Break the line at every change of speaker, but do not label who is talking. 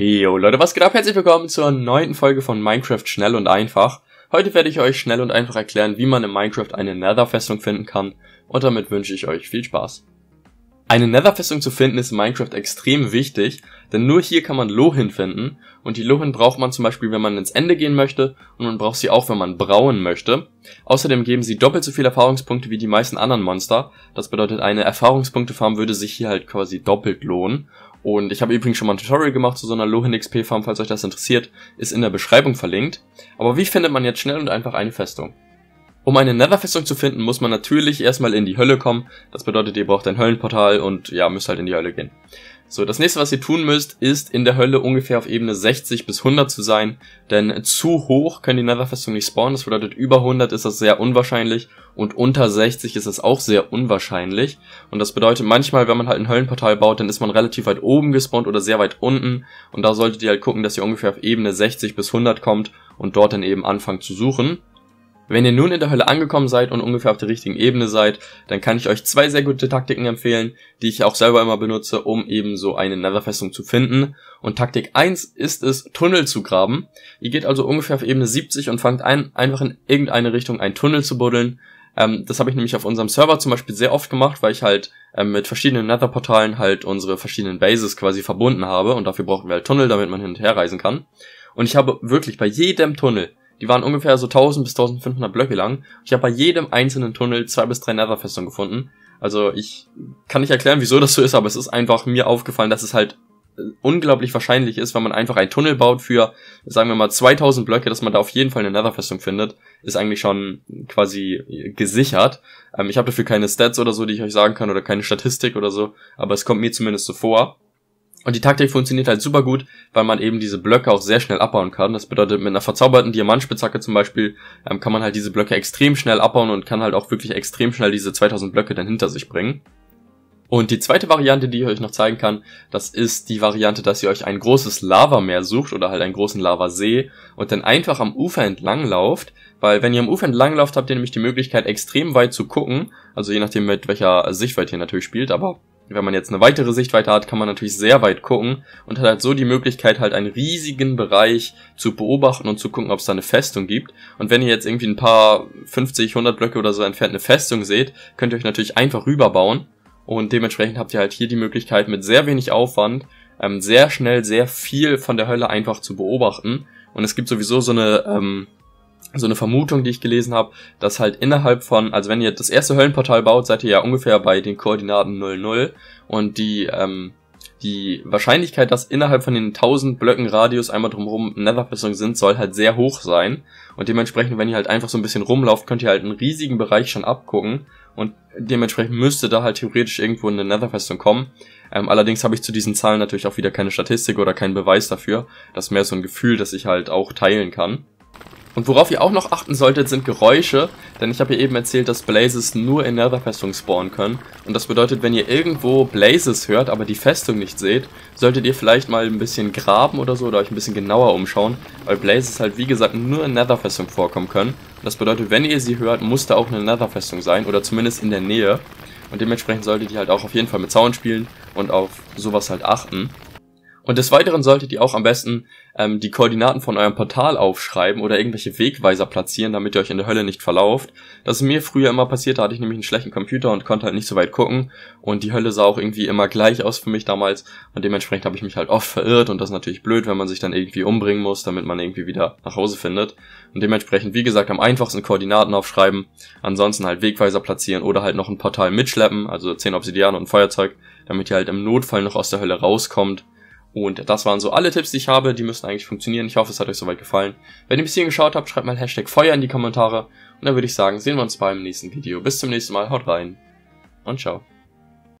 Jo Leute, was geht ab? Herzlich willkommen zur neunten Folge von Minecraft Schnell und Einfach. Heute werde ich euch schnell und einfach erklären, wie man in Minecraft eine Nether-Festung finden kann und damit wünsche ich euch viel Spaß. Eine Nether-Festung zu finden ist in Minecraft extrem wichtig, denn nur hier kann man Lohin finden und die Lohin braucht man zum Beispiel, wenn man ins Ende gehen möchte und man braucht sie auch, wenn man brauen möchte. Außerdem geben sie doppelt so viele Erfahrungspunkte wie die meisten anderen Monster, das bedeutet eine Erfahrungspunktefarm würde sich hier halt quasi doppelt lohnen und ich habe übrigens schon mal ein Tutorial gemacht zu so einer Lohin XP Farm, falls euch das interessiert, ist in der Beschreibung verlinkt. Aber wie findet man jetzt schnell und einfach eine Festung? Um eine Netherfestung zu finden, muss man natürlich erstmal in die Hölle kommen. Das bedeutet, ihr braucht ein Höllenportal und ja, müsst halt in die Hölle gehen. So, das nächste, was ihr tun müsst, ist in der Hölle ungefähr auf Ebene 60 bis 100 zu sein, denn zu hoch können die Netherfestungen nicht spawnen, das bedeutet, über 100 ist das sehr unwahrscheinlich und unter 60 ist das auch sehr unwahrscheinlich und das bedeutet, manchmal, wenn man halt ein Höllenportal baut, dann ist man relativ weit oben gespawnt oder sehr weit unten und da solltet ihr halt gucken, dass ihr ungefähr auf Ebene 60 bis 100 kommt und dort dann eben anfangt zu suchen. Wenn ihr nun in der Hölle angekommen seid und ungefähr auf der richtigen Ebene seid, dann kann ich euch zwei sehr gute Taktiken empfehlen, die ich auch selber immer benutze, um eben so eine Netherfestung zu finden. Und Taktik 1 ist es, Tunnel zu graben. Ihr geht also ungefähr auf Ebene 70 und fangt ein, einfach in irgendeine Richtung einen Tunnel zu buddeln. Ähm, das habe ich nämlich auf unserem Server zum Beispiel sehr oft gemacht, weil ich halt ähm, mit verschiedenen Netherportalen halt unsere verschiedenen Bases quasi verbunden habe und dafür brauchen wir halt Tunnel, damit man hin und her reisen kann. Und ich habe wirklich bei jedem Tunnel die waren ungefähr so 1000 bis 1500 Blöcke lang. Ich habe bei jedem einzelnen Tunnel zwei bis drei Netherfestungen gefunden. Also ich kann nicht erklären, wieso das so ist, aber es ist einfach mir aufgefallen, dass es halt äh, unglaublich wahrscheinlich ist, wenn man einfach einen Tunnel baut für, sagen wir mal, 2000 Blöcke, dass man da auf jeden Fall eine Netherfestung findet, ist eigentlich schon quasi gesichert. Ähm, ich habe dafür keine Stats oder so, die ich euch sagen kann, oder keine Statistik oder so, aber es kommt mir zumindest so vor. Und die Taktik funktioniert halt super gut, weil man eben diese Blöcke auch sehr schnell abbauen kann. Das bedeutet, mit einer verzauberten Diamantspitzhacke zum Beispiel ähm, kann man halt diese Blöcke extrem schnell abbauen und kann halt auch wirklich extrem schnell diese 2000 Blöcke dann hinter sich bringen. Und die zweite Variante, die ich euch noch zeigen kann, das ist die Variante, dass ihr euch ein großes Lavameer sucht oder halt einen großen Lavasee und dann einfach am Ufer entlang lauft, weil wenn ihr am Ufer entlang lauft, habt ihr nämlich die Möglichkeit extrem weit zu gucken, also je nachdem mit welcher Sichtweite ihr natürlich spielt, aber wenn man jetzt eine weitere Sichtweite hat, kann man natürlich sehr weit gucken und hat halt so die Möglichkeit, halt einen riesigen Bereich zu beobachten und zu gucken, ob es da eine Festung gibt. Und wenn ihr jetzt irgendwie ein paar 50, 100 Blöcke oder so entfernt eine Festung seht, könnt ihr euch natürlich einfach rüberbauen. Und dementsprechend habt ihr halt hier die Möglichkeit, mit sehr wenig Aufwand ähm, sehr schnell sehr viel von der Hölle einfach zu beobachten. Und es gibt sowieso so eine ähm, so eine Vermutung, die ich gelesen habe, dass halt innerhalb von, also wenn ihr das erste Höllenportal baut, seid ihr ja ungefähr bei den Koordinaten 00 und die, ähm, die Wahrscheinlichkeit, dass innerhalb von den 1000 Blöcken Radius einmal drumherum Netherfestung sind, soll halt sehr hoch sein. Und dementsprechend, wenn ihr halt einfach so ein bisschen rumlauft, könnt ihr halt einen riesigen Bereich schon abgucken. Und dementsprechend müsste da halt theoretisch irgendwo eine Netherfestung kommen. Ähm, allerdings habe ich zu diesen Zahlen natürlich auch wieder keine Statistik oder keinen Beweis dafür. Das ist mehr so ein Gefühl, das ich halt auch teilen kann. Und worauf ihr auch noch achten solltet, sind Geräusche, denn ich habe ja eben erzählt, dass Blazes nur in der Festung spawnen können. Und das bedeutet, wenn ihr irgendwo Blazes hört, aber die Festung nicht seht, solltet ihr vielleicht mal ein bisschen graben oder so oder euch ein bisschen genauer umschauen, weil Blazes halt wie gesagt nur in Netherfestung vorkommen können. Und das bedeutet, wenn ihr sie hört, muss da auch eine Netherfestung sein oder zumindest in der Nähe. Und dementsprechend solltet ihr halt auch auf jeden Fall mit Zaun spielen und auf sowas halt achten. Und des Weiteren solltet ihr auch am besten ähm, die Koordinaten von eurem Portal aufschreiben oder irgendwelche Wegweiser platzieren, damit ihr euch in der Hölle nicht verlauft. Das ist mir früher immer passiert, da hatte ich nämlich einen schlechten Computer und konnte halt nicht so weit gucken. Und die Hölle sah auch irgendwie immer gleich aus für mich damals. Und dementsprechend habe ich mich halt oft verirrt und das ist natürlich blöd, wenn man sich dann irgendwie umbringen muss, damit man irgendwie wieder nach Hause findet. Und dementsprechend, wie gesagt, am einfachsten Koordinaten aufschreiben, ansonsten halt Wegweiser platzieren oder halt noch ein Portal mitschleppen, also 10 Obsidian und Feuerzeug, damit ihr halt im Notfall noch aus der Hölle rauskommt. Und das waren so alle Tipps, die ich habe. Die müssen eigentlich funktionieren. Ich hoffe, es hat euch soweit gefallen. Wenn ihr bis hierhin geschaut habt, schreibt mal Hashtag Feuer in die Kommentare. Und dann würde ich sagen, sehen wir uns beim nächsten Video. Bis zum nächsten Mal. Haut rein und ciao.